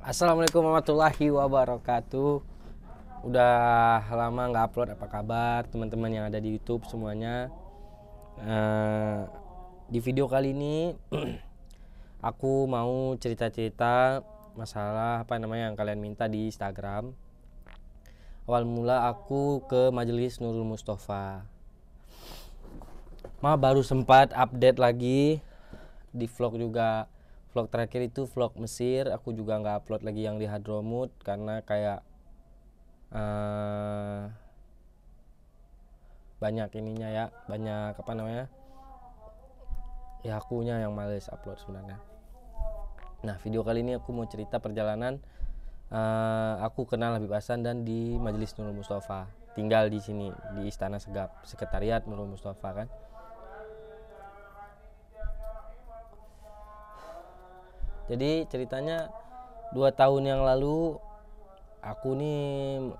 Assalamualaikum warahmatullahi wabarakatuh. Udah lama nggak upload apa kabar teman-teman yang ada di YouTube semuanya. Uh, di video kali ini aku mau cerita-cerita masalah apa namanya yang kalian minta di Instagram. Awal mula aku ke Majelis Nurul Mustafa. Ma baru sempat update lagi di vlog juga vlog terakhir itu vlog Mesir aku juga nggak upload lagi yang di Hadromut karena kayak uh, banyak ininya ya banyak apa namanya ya akunya yang males upload sebenarnya nah video kali ini aku mau cerita perjalanan uh, aku kenal Habib Hasan dan di Majelis Nurul Mustafa tinggal di sini di Istana Segap Sekretariat Nurul Mustafa kan jadi ceritanya dua tahun yang lalu aku nih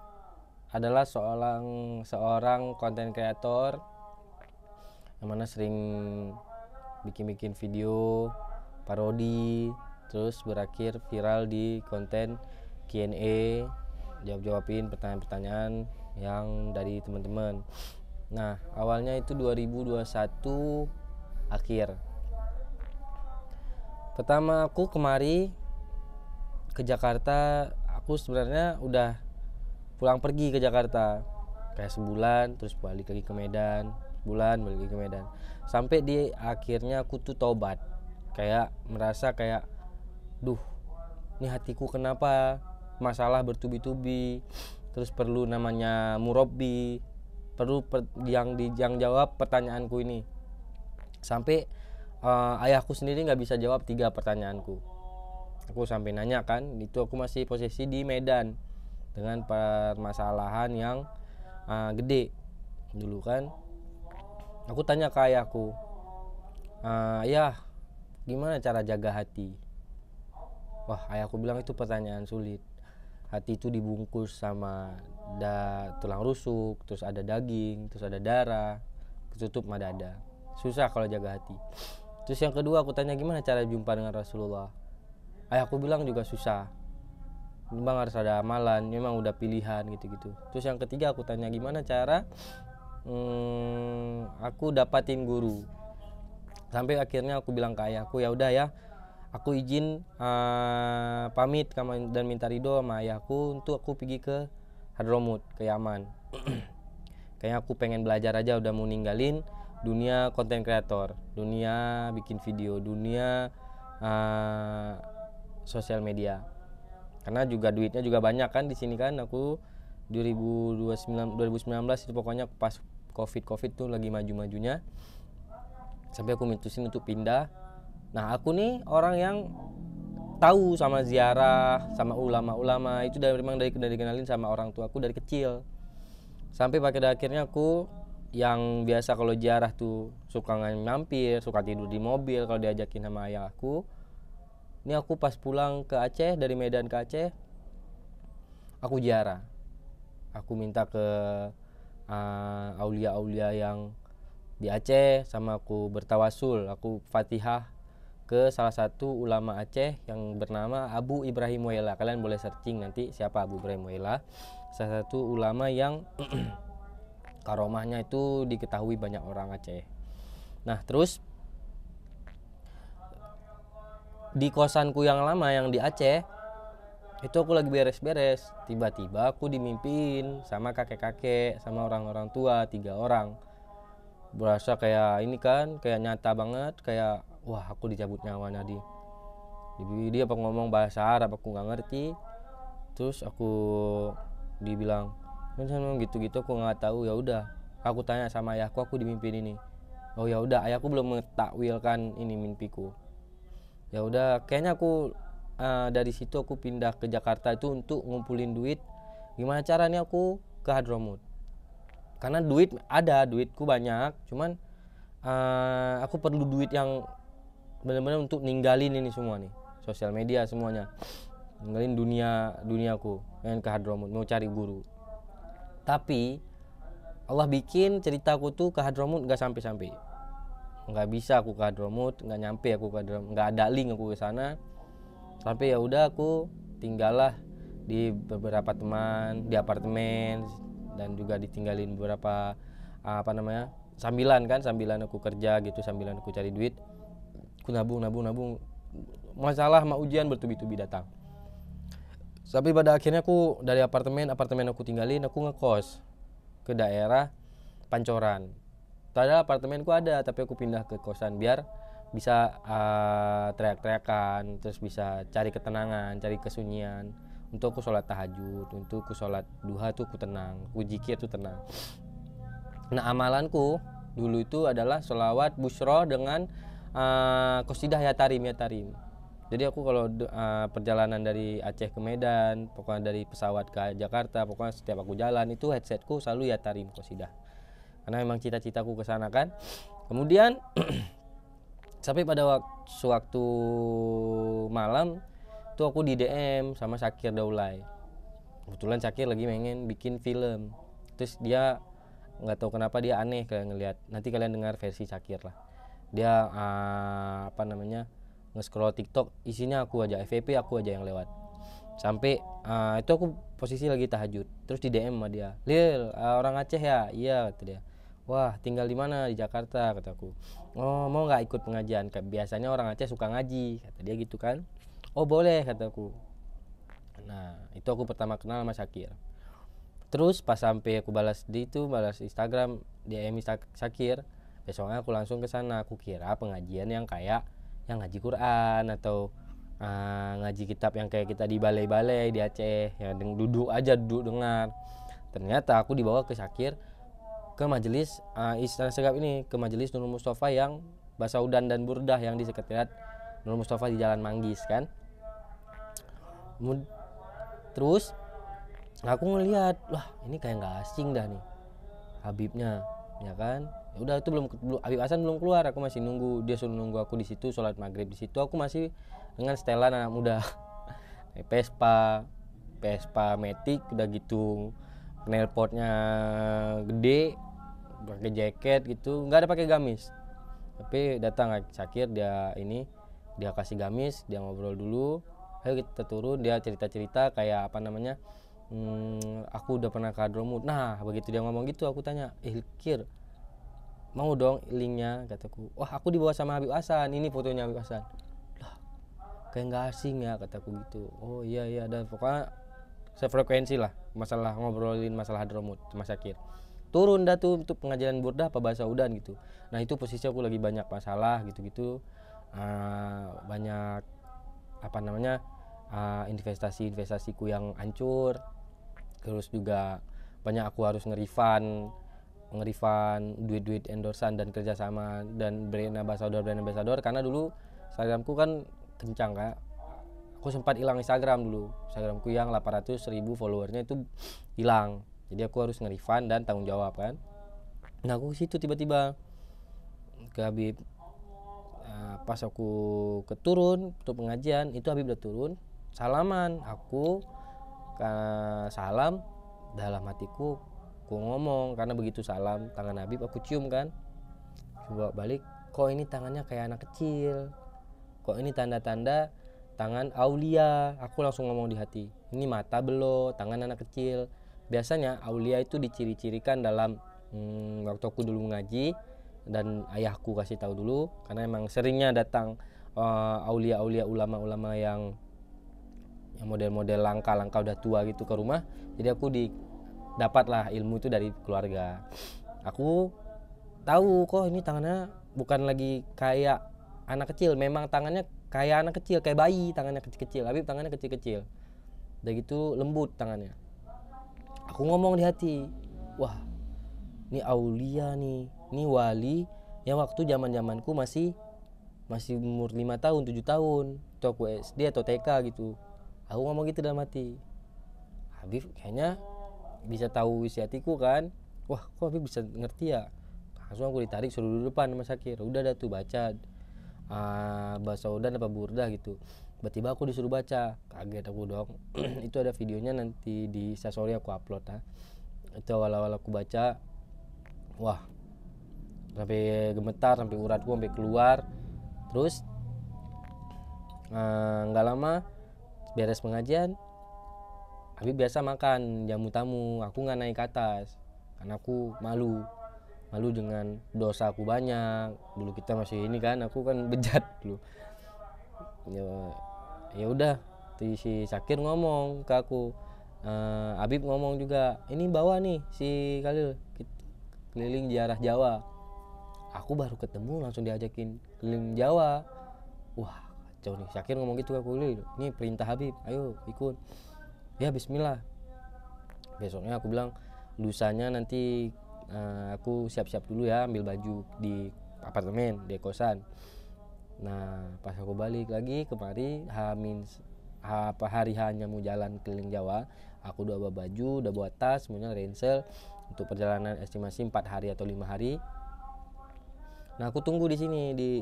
adalah seorang seorang konten kreator yang mana sering bikin-bikin video parodi terus berakhir viral di konten Q&A jawab-jawabin pertanyaan-pertanyaan yang dari teman-teman nah awalnya itu 2021 akhir pertama aku kemari ke Jakarta aku sebenarnya udah pulang pergi ke Jakarta kayak sebulan terus balik lagi ke Medan bulan balik lagi ke Medan sampai di akhirnya aku tuh tobat kayak merasa kayak duh ini hatiku kenapa masalah bertubi-tubi terus perlu namanya murobi perlu per, yang di yang jawab pertanyaanku ini sampai uh, ayahku sendiri nggak bisa jawab tiga pertanyaanku aku sampai nanya kan itu aku masih posisi di Medan dengan permasalahan yang uh, gede dulu kan aku tanya ke ayahku uh, ayah gimana cara jaga hati wah ayahku bilang itu pertanyaan sulit hati itu dibungkus sama da tulang rusuk terus ada daging terus ada darah ketutup madada susah kalau jaga hati Terus yang kedua aku tanya gimana cara jumpa dengan Rasulullah. Ayah aku bilang juga susah. Memang harus ada amalan, memang udah pilihan gitu-gitu. Terus yang ketiga aku tanya gimana cara hmm, aku dapatin guru. Sampai akhirnya aku bilang ke ayahku ya udah ya, aku izin uh, pamit dan minta ridho sama ayahku untuk aku pergi ke Hadromut ke Yaman. Kayaknya aku pengen belajar aja udah mau ninggalin dunia konten kreator, dunia bikin video, dunia uh, eh, sosial media. Karena juga duitnya juga banyak kan di sini kan aku 2029 2019 itu pokoknya pas Covid Covid tuh lagi maju-majunya. Sampai aku mutusin untuk pindah. Nah, aku nih orang yang tahu sama ziarah, sama ulama-ulama itu dari memang dari dari kenalin sama orang tua aku dari kecil. Sampai pada akhirnya aku yang biasa kalau jarah tuh suka mampir, suka tidur di mobil kalau diajakin sama ayah aku. Ini aku pas pulang ke Aceh dari Medan ke Aceh, aku jarah. Aku minta ke uh, aulia-aulia yang di Aceh sama aku bertawasul, aku Fatihah ke salah satu ulama Aceh yang bernama Abu Ibrahim Waila. Kalian boleh searching nanti siapa Abu Ibrahim Waila. Salah satu ulama yang karomahnya itu diketahui banyak orang Aceh nah terus di kosanku yang lama yang di Aceh itu aku lagi beres-beres tiba-tiba aku dimimpin sama kakek-kakek sama orang-orang tua tiga orang berasa kayak ini kan kayak nyata banget kayak wah aku dicabut nyawa nadi jadi dia apa ngomong bahasa Arab aku nggak ngerti terus aku dibilang terus kan memang gitu-gitu aku nggak tahu ya udah aku tanya sama ayahku aku dimimpin ini oh ya udah ayahku belum kan ini mimpiku ya udah kayaknya aku uh, dari situ aku pindah ke Jakarta itu untuk ngumpulin duit gimana caranya aku ke Hadromut karena duit ada duitku banyak cuman uh, aku perlu duit yang benar-benar untuk ninggalin ini semua nih sosial media semuanya ninggalin dunia duniaku pengen ke Hadromut mau cari guru tapi Allah bikin ceritaku tuh ke Hadramut nggak sampai-sampai nggak bisa aku ke Hadramut nggak nyampe aku ke Hadramut nggak ada link aku ke sana Tapi ya udah aku tinggallah di beberapa teman di apartemen dan juga ditinggalin beberapa ah, apa namanya sambilan kan sambilan aku kerja gitu sambilan aku cari duit aku nabung nabung nabung masalah sama ujian bertubi-tubi datang tapi pada akhirnya aku dari apartemen apartemen aku tinggalin aku ngekos ke daerah Pancoran apartemen apartemenku ada tapi aku pindah ke kosan biar bisa uh, teriak-teriakan terus bisa cari ketenangan cari kesunyian untuk aku sholat tahajud untuk aku sholat duha tuh aku tenang aku jikir tuh tenang nah amalanku dulu itu adalah sholawat busro dengan uh, eh, kusidah ya tarim jadi aku kalau uh, perjalanan dari Aceh ke Medan pokoknya dari pesawat ke Jakarta pokoknya setiap aku jalan itu headsetku selalu ya Tarim kosida karena memang cita-citaku ke sana kan kemudian sampai pada waktu sewaktu malam tuh aku di DM sama Syakir Daulay kebetulan Syakir lagi pengen bikin film terus dia nggak tahu kenapa dia aneh kalian ngelihat nanti kalian dengar versi Syakir lah dia uh, apa namanya nge-scroll TikTok isinya aku aja FVP aku aja yang lewat sampai uh, itu aku posisi lagi tahajud terus di DM sama dia Lil uh, orang Aceh ya iya kata dia wah tinggal di mana di Jakarta kataku oh mau nggak ikut pengajian biasanya orang Aceh suka ngaji kata dia gitu kan oh boleh kataku nah itu aku pertama kenal sama Syakir terus pas sampai aku balas di itu balas Instagram DM Insta Syakir besoknya aku langsung ke sana aku kira pengajian yang kayak yang ngaji Quran atau uh, ngaji kitab yang kayak kita di balai-balai di Aceh ya duduk aja duduk dengar ternyata aku dibawa ke Syakir ke majelis uh, Istana Segap ini ke majelis Nur Mustafa yang bahasa Udan dan Burdah yang di sekretariat Nur Mustafa di Jalan Manggis kan terus aku ngelihat wah ini kayak nggak asing dah nih Habibnya ya kan Ya udah itu belum, belum Habib Hasan belum keluar aku masih nunggu dia suruh nunggu aku di situ sholat maghrib di situ aku masih dengan setelan anak muda pespa pespa Matic udah gitu knalpotnya gede pakai jaket gitu nggak ada pakai gamis tapi datang Sakir dia ini dia kasih gamis dia ngobrol dulu ayo kita turun dia cerita cerita kayak apa namanya hmm, aku udah pernah ke Hadromut nah begitu dia ngomong gitu aku tanya eh mau dong linknya kataku wah aku dibawa sama Habib Hasan ini fotonya Habib Hasan lah kayak nggak asing ya kataku gitu oh iya iya dan pokoknya sefrekuensi lah masalah ngobrolin masalah hadromut rumah sakit turun dah tuh untuk pengajian burdah apa bahasa udan gitu nah itu posisi aku lagi banyak masalah gitu-gitu uh, banyak apa namanya uh, ah, investasi investasiku yang hancur terus juga banyak aku harus ngerifan ngerifan duit-duit endorsan dan kerjasama dan brand ambassador brand ambassador karena dulu Instagramku kan kencang kak aku sempat hilang Instagram dulu Instagramku yang 800 ribu followernya itu hilang jadi aku harus ngerifan dan tanggung jawab kan nah aku situ tiba-tiba ke Habib nah, pas aku keturun untuk pengajian itu Habib udah turun salaman aku salam dalam hatiku aku ngomong karena begitu salam tangan Habib aku cium kan coba balik kok ini tangannya kayak anak kecil kok ini tanda-tanda tangan Aulia aku langsung ngomong di hati ini mata belum tangan anak kecil biasanya Aulia itu diciri-cirikan dalam hmm, waktu aku dulu ngaji dan ayahku kasih tahu dulu karena emang seringnya datang uh, aulia-aulia ulama-ulama yang model-model langka-langka udah tua gitu ke rumah jadi aku di dapatlah ilmu itu dari keluarga aku tahu kok ini tangannya bukan lagi kayak anak kecil memang tangannya kayak anak kecil kayak bayi tangannya kecil-kecil Habib tangannya kecil-kecil dan gitu lembut tangannya aku ngomong di hati wah ini Aulia nih ini wali yang waktu zaman zamanku masih masih umur 5 tahun 7 tahun itu aku SD atau TK gitu aku ngomong gitu dalam hati Habib kayaknya bisa tahu isi hatiku kan wah kok Habib bisa ngerti ya langsung aku ditarik suruh duduk depan Mas Sakir udah ada tuh baca uh, ah, bahasa Udan apa burda gitu tiba-tiba aku disuruh baca kaget aku dong itu ada videonya nanti di sasori aku upload nah itu awal-awal aku baca wah sampai gemetar sampai uratku sampai keluar terus ah, nggak uh, lama beres pengajian Habib biasa makan jamu tamu aku nggak naik ke atas karena aku malu malu dengan dosa aku banyak dulu kita masih ini kan aku kan bejat dulu ya ya udah si Sakir ngomong ke aku uh, eh, Abib ngomong juga ini bawa nih si Khalil keliling arah Jawa aku baru ketemu langsung diajakin keliling Jawa wah jauh nih Sakir ngomong gitu ke aku ini perintah Habib ayo ikut ya Bismillah besoknya aku bilang lusanya nanti uh, aku siap-siap dulu ya ambil baju di apartemen di kosan nah pas aku balik lagi kemari Hamin apa hari hanya mau jalan keliling Jawa aku udah bawa baju udah bawa tas semuanya ransel untuk perjalanan estimasi empat hari atau lima hari nah aku tunggu di sini di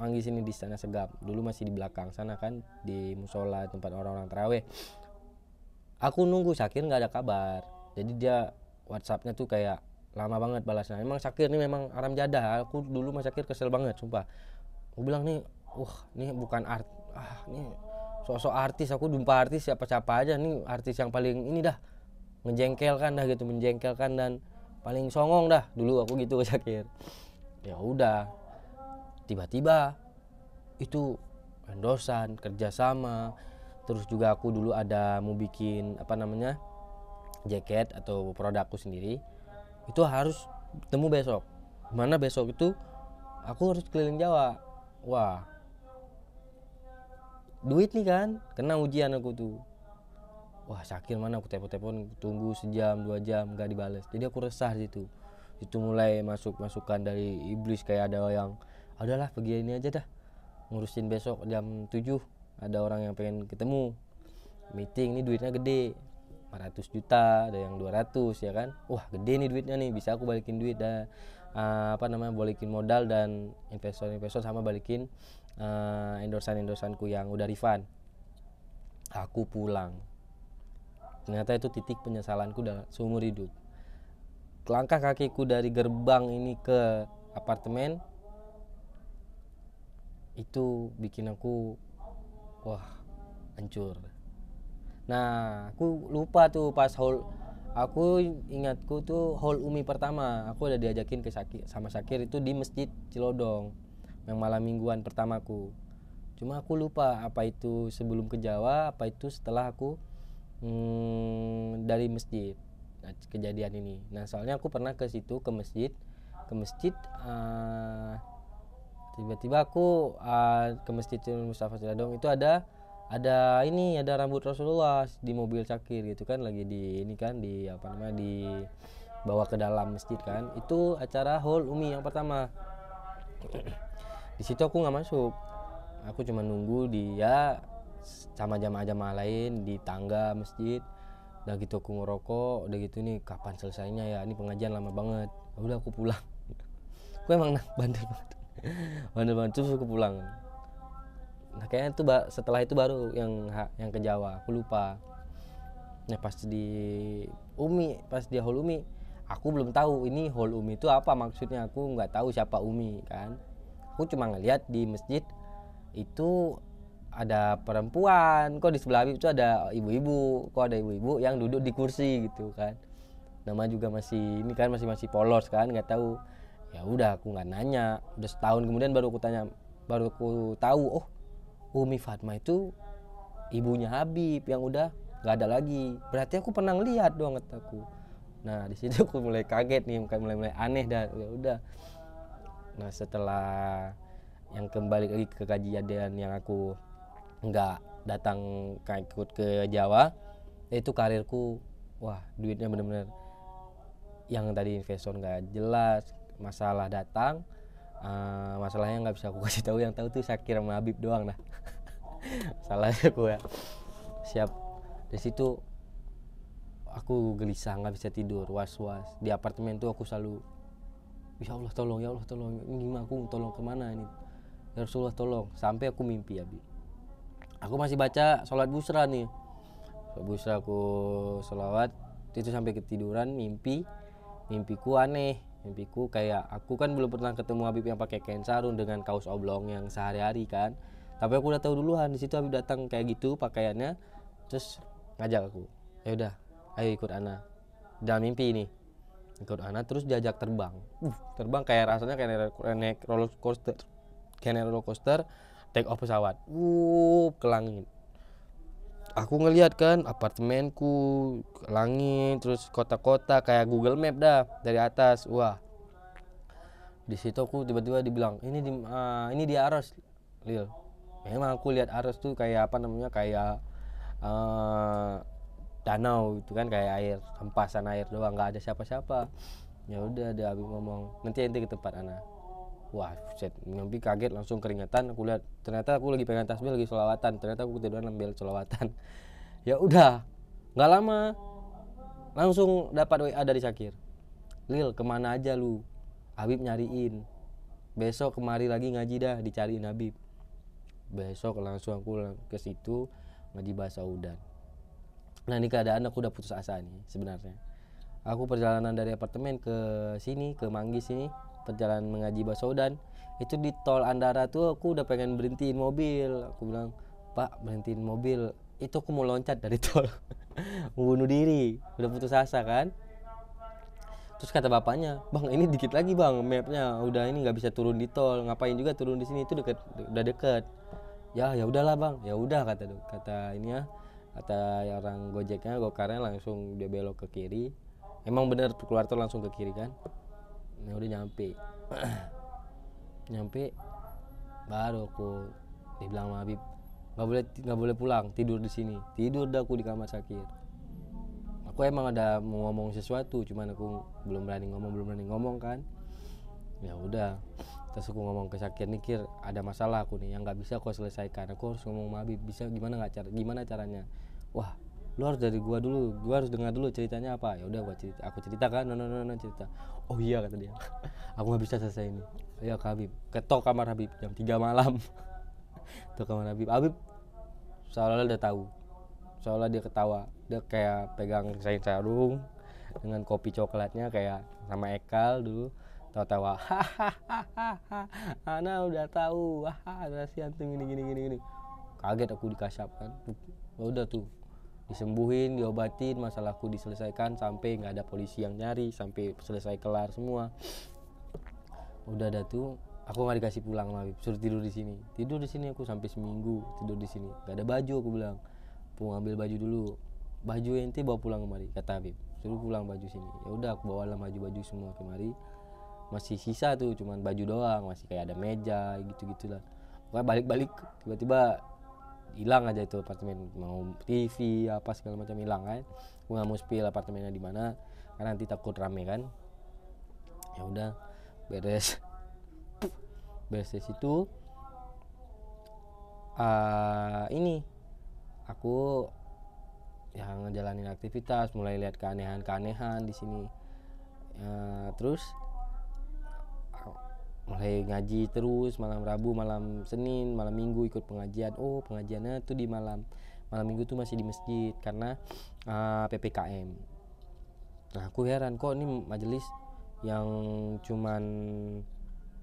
manggis sini di sana segap dulu masih di belakang sana kan di musola tempat orang-orang teraweh aku nunggu Sakir nggak ada kabar jadi dia WhatsAppnya tuh kayak lama banget balasnya emang Sakir ini memang aram jadah aku dulu mas Sakir kesel banget sumpah aku bilang nih uh nih bukan art ah nih sosok artis aku jumpa artis siapa siapa aja nih artis yang paling ini dah menjengkelkan dah gitu menjengkelkan dan paling songong dah dulu aku gitu ke Sakir ya udah tiba-tiba itu endosan kerjasama terus juga aku dulu ada mau bikin apa namanya jaket atau produkku sendiri itu harus temu besok mana besok itu aku harus keliling Jawa wah duit nih kan kena ujian aku tuh wah sakit mana aku telepon-telepon tunggu sejam dua jam gak dibales jadi aku resah di situ itu mulai masuk masukan dari iblis kayak ada yang adalah pergi ini aja dah ngurusin besok jam 7 ada orang yang pengen ketemu meeting ini duitnya gede 400 juta ada yang 200 ya kan wah gede nih duitnya nih bisa aku balikin duit dan uh, eh, eh, apa namanya balikin modal dan investor-investor sama balikin uh, eh, endorsan endorsanku yang udah refund aku pulang ternyata itu titik penyesalanku dalam seumur hidup langkah kakiku dari gerbang ini ke apartemen itu bikin aku wah hancur nah aku lupa tuh pas haul aku ingatku tuh haul umi pertama aku udah diajakin ke sakit sama Sakir itu di masjid Cilodong yang malam mingguan pertamaku cuma aku lupa apa itu sebelum ke Jawa apa itu setelah aku hmm, dari masjid nah, kejadian ini nah soalnya aku pernah ke situ ke masjid ke masjid uh, tiba-tiba aku uh, ke masjid Mustafa Ciladong itu ada ada ini ada rambut Rasulullah di mobil cakir gitu kan lagi di ini kan di apa namanya di bawa ke dalam masjid kan itu acara hall umi yang pertama di situ aku nggak masuk aku cuma nunggu dia sama jamaah-jamaah lain di tangga masjid udah gitu aku ngerokok udah gitu nih kapan selesainya ya ini pengajian lama banget udah aku pulang aku emang bandel banget Bantu-bantu aku pulang nah kayaknya itu setelah itu baru yang yang ke Jawa aku lupa nah pas di Umi pas di Hall Umi aku belum tahu ini Hall Umi itu apa maksudnya aku nggak tahu siapa Umi kan aku cuma ngeliat di masjid itu ada perempuan kok di sebelah itu ada ibu-ibu kok ada ibu-ibu yang duduk di kursi gitu kan nama juga masih ini kan masih masih polos kan nggak tahu ya udah aku nggak nanya udah setahun kemudian baru aku tanya baru aku tahu oh Umi Fatma itu ibunya Habib yang udah nggak ada lagi berarti aku pernah lihat doang kataku nah di situ aku mulai kaget nih mulai mulai aneh dan ya udah nah setelah yang kembali lagi ke kajian yang aku nggak datang ikut ke Jawa itu karirku wah duitnya bener-bener yang tadi investor nggak jelas masalah datang uh, masalahnya nggak bisa aku kasih tahu yang tahu tuh Sakir sama Habib doang dah salahnya ya siap dari situ aku gelisah nggak bisa tidur was was di apartemen tuh aku selalu ya Allah tolong ya Allah tolong gimana aku tolong kemana ini ya Rasulullah tolong sampai aku mimpi Abi aku masih baca sholat busra nih sholat busra aku sholawat itu sampai ketiduran mimpi mimpiku aneh mimpiku kayak aku kan belum pernah ketemu Habib yang pakai kain sarung dengan kaos oblong yang sehari-hari kan tapi aku udah tahu duluan di situ Habib datang kayak gitu pakaiannya terus ngajak aku ya udah ayo ikut Ana dalam mimpi ini ikut Ana terus diajak terbang uh, terbang kayak rasanya kayak naik roller coaster kayak roller coaster take off pesawat uh ke langit aku ngelihat kan apartemenku langit terus kota-kota kayak Google Map dah dari atas wah di situ aku tiba-tiba dibilang ini di uh, ini di Aros Lil memang aku lihat arus tuh kayak apa namanya kayak uh, danau itu kan kayak air hempasan air doang nggak ada siapa-siapa ya udah ada Abi ngomong nanti nanti ke tempat anak wah set mimpi kaget langsung keringetan aku lihat ternyata aku lagi pegang tasbih lagi solawatan ternyata aku ketiduran ambil solawatan ya udah nggak lama langsung dapat WA dari Syakir Lil kemana aja lu Habib nyariin besok kemari lagi ngaji dah dicariin Habib besok langsung aku ke situ ngaji bahasa udan nah ini keadaan aku udah putus asa nih sebenarnya aku perjalanan dari apartemen ke sini ke Manggis sini perjalanan mengaji Basodan itu di tol Andara tuh aku udah pengen berhentiin mobil aku bilang Pak berhentiin mobil itu aku mau loncat dari tol bunuh diri udah putus asa kan terus kata bapaknya bang ini dikit lagi bang mapnya udah ini nggak bisa turun di tol ngapain juga turun di sini itu deket udah deket ya ya udahlah bang ya udah kata kata ini ya kata orang gojeknya gokarnya langsung dia belok ke kiri emang bener keluar tol langsung ke kiri kan nah udah nyampe nyampe baru aku dibilang sama Habib nggak boleh nggak boleh pulang tidur di sini tidur dah aku di kamar sakit aku emang ada mau ngomong sesuatu cuman aku belum berani ngomong belum berani ngomong kan ya udah terus aku ngomong ke sakit mikir ada masalah aku nih yang nggak bisa aku selesaikan aku harus ngomong sama Habib bisa gimana nggak cara gimana caranya wah lu harus dari gua dulu gua harus dengar dulu ceritanya apa ya udah gua cerita aku cerita kan no, no no no cerita oh iya kata dia aku nggak bisa selesai ini ya Habib ketok kamar Habib jam 3 malam ketok kamar Habib Habib seolah-olah udah tahu seolah dia ketawa dia kayak pegang saya sarung dengan kopi coklatnya kayak sama Ekal dulu tawa-tawa hahaha Ana udah tahu wah ada si anting gini gini gini gini kaget aku dikasap kan ya udah tuh disembuhin diobatin masalahku diselesaikan sampai nggak ada polisi yang nyari sampai selesai kelar semua udah ada tuh aku nggak dikasih pulang lagi suruh tidur di sini tidur di sini aku sampai seminggu tidur di sini nggak ada baju aku bilang aku ngambil baju dulu baju ente bawa pulang kemari kata Habib suruh pulang baju sini ya udah aku bawa lah baju-baju semua kemari masih sisa tuh cuman baju doang masih kayak ada meja gitu gitulah pokoknya balik-balik tiba-tiba hilang aja itu apartemen mau TV apa segala macam hilang kan gue nggak mau spill apartemennya di mana karena nanti takut rame kan ya udah beres beres situ, uh, ini aku yang ngejalanin aktivitas mulai lihat keanehan-keanehan di sini uh, terus mulai ngaji terus malam Rabu malam Senin malam Minggu ikut pengajian oh pengajiannya tuh di malam malam Minggu tuh masih di masjid karena uh, ah, ppkm nah aku heran kok ini majelis yang cuman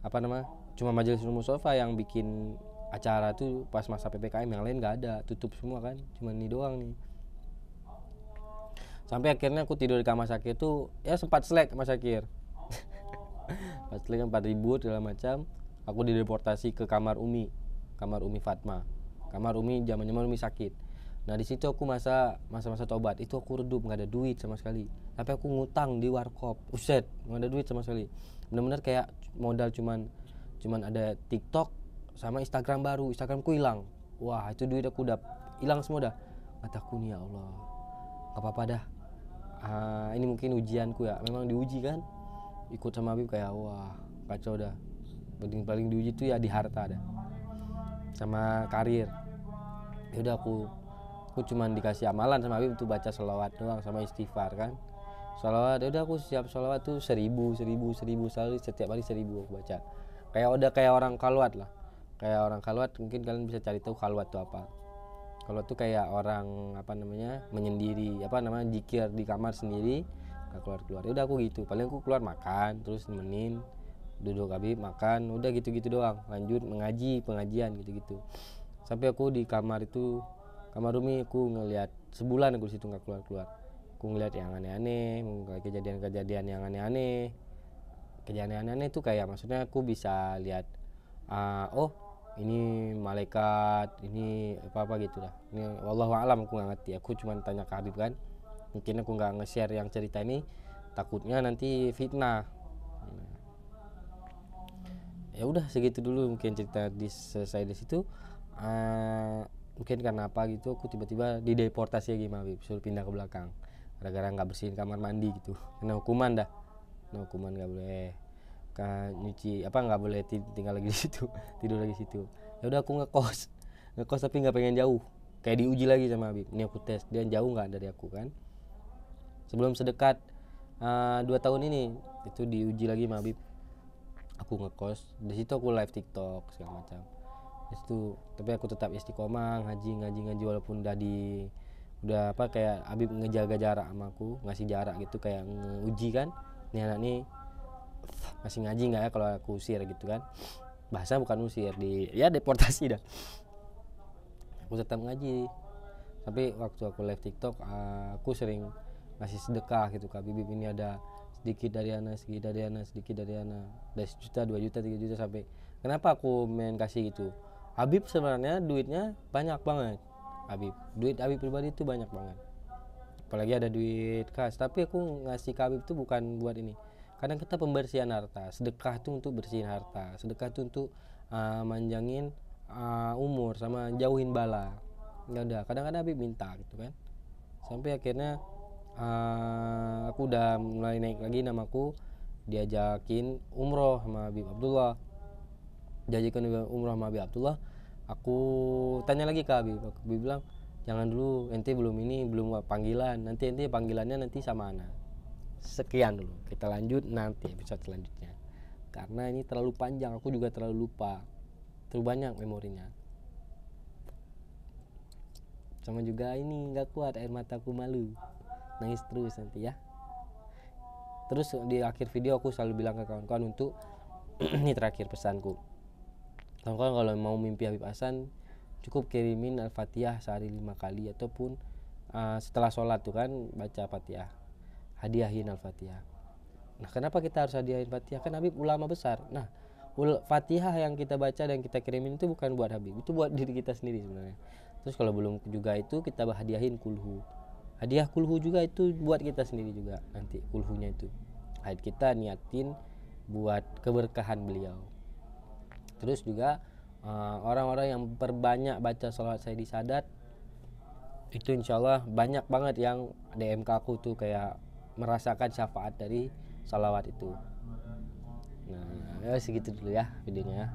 apa nama cuma majelis rumah sofa yang bikin acara tuh pas masa ppkm yang lain gak ada tutup semua kan cuman ini doang nih sampai akhirnya aku tidur di kamar sakit tuh ya sempat selek kamar sakit pas kan ribu segala macam aku dideportasi ke kamar Umi kamar Umi Fatma kamar Umi zaman zaman Umi sakit nah di situ aku masa masa-masa tobat itu aku redup nggak ada duit sama sekali tapi aku ngutang di warkop uset nggak ada duit sama sekali benar-benar kayak modal cuman cuman ada TikTok sama Instagram baru Instagramku hilang wah itu duit aku udah hilang semua dah kataku nih ya Allah nggak apa-apa dah uh, ini mungkin ujianku ya memang diuji kan ikut sama Habib kayak wah kacau dah paling paling diuji tuh ya di harta dah sama karir ya udah aku aku cuman dikasih amalan sama Habib tuh baca selawat doang sama istighfar kan ya udah aku siap selawat tuh seribu, seribu, seribu selalu setiap hari seribu aku baca. Kayak udah kayak orang kaluat lah. Kayak orang kaluat mungkin kalian bisa cari tahu kaluat tuh apa. Kalau tuh kayak orang apa namanya menyendiri, apa namanya jikir di kamar sendiri, gak keluar keluar ya udah aku gitu paling aku keluar makan terus nemenin duduk habis makan udah gitu gitu doang lanjut mengaji pengajian gitu gitu sampai aku di kamar itu kamar Rumi aku ngelihat sebulan aku situ nggak keluar keluar aku ngelihat yang aneh-aneh kejadian-kejadian yang aneh-aneh kejadian aneh-aneh itu kayak maksudnya aku bisa lihat uh, oh ini malaikat ini apa apa gitu lah ini wallahualam aku nggak ngerti aku cuma tanya ke Habib kan mungkin aku nggak nge-share yang cerita ini takutnya nanti fitnah ya udah segitu dulu mungkin cerita di selesai di situ uh, mungkin karena apa gitu aku tiba-tiba di deportasi lagi Mabib suruh pindah ke belakang gara-gara nggak bersihin kamar mandi gitu kena hukuman dah kena hukuman nggak boleh kan nyuci apa nggak boleh tinggal lagi di situ tidur lagi di situ ya udah aku ngekos ngekos tapi nggak pengen jauh kayak diuji lagi sama Habib ini aku tes dia jauh nggak dari aku kan sebelum sedekat uh, dua tahun ini itu diuji lagi sama Habib aku ngekos di situ aku live TikTok segala macam itu tapi aku tetap istiqomah ngaji ngaji ngaji walaupun udah di udah apa kayak Habib ngejaga jarak sama aku ngasih jarak gitu kayak uji kan nih anak nih masih ngaji nggak ya kalau aku usir gitu kan bahasa bukan usir di ya deportasi dah aku tetap ngaji tapi waktu aku live TikTok eh, aku sering ngasih sedekah gitu kak bibi ini ada sedikit dari Ana sedikit dari Ana sedikit dari Ana dari juta dua juta tiga juta sampai kenapa aku main kasih gitu Habib sebenarnya duitnya banyak banget Habib duit Habib pribadi itu banyak banget apalagi ada duit kas tapi aku ngasih ke Habib itu bukan buat ini kadang kita pembersihan harta sedekah itu untuk bersihin harta sedekah itu untuk uh, manjangin uh, umur sama jauhin bala nggak ya ada kadang-kadang Habib minta gitu kan sampai akhirnya uh, aku udah mulai naik lagi namaku diajakin umroh sama Habib Abdullah diajakin umroh sama Habib Abdullah aku tanya lagi ke Habib aku bilang jangan dulu ente belum ini belum panggilan nanti ente panggilannya nanti sama anak sekian dulu kita lanjut nanti episode selanjutnya karena ini terlalu panjang aku juga terlalu lupa terlalu banyak memorinya sama juga ini nggak kuat air mataku malu nangis terus nanti ya terus di akhir video aku selalu bilang ke kawan-kawan untuk ini terakhir pesanku kawan-kawan kalau mau mimpi Habib Hasan cukup kirimin Al-Fatihah sehari lima kali ataupun uh, setelah sholat tuh kan baca Fatihah hadiahin Al-Fatihah nah kenapa kita harus hadiahin Fatihah kan Habib ulama besar nah Fatihah yang kita baca dan kita kirimin itu bukan buat Habib, itu buat diri kita sendiri sebenarnya. Terus kalau belum juga itu kita hadiahin kulhu hadiah kulhu juga itu buat kita sendiri juga nanti kulhunya itu kita niatin buat keberkahan beliau terus juga eh, orang-orang uh, yang perbanyak baca salawat saya di sadat itu Allah banyak banget yang DM ke aku tuh kayak merasakan syafaat dari salawat itu nah ya segitu dulu ya videonya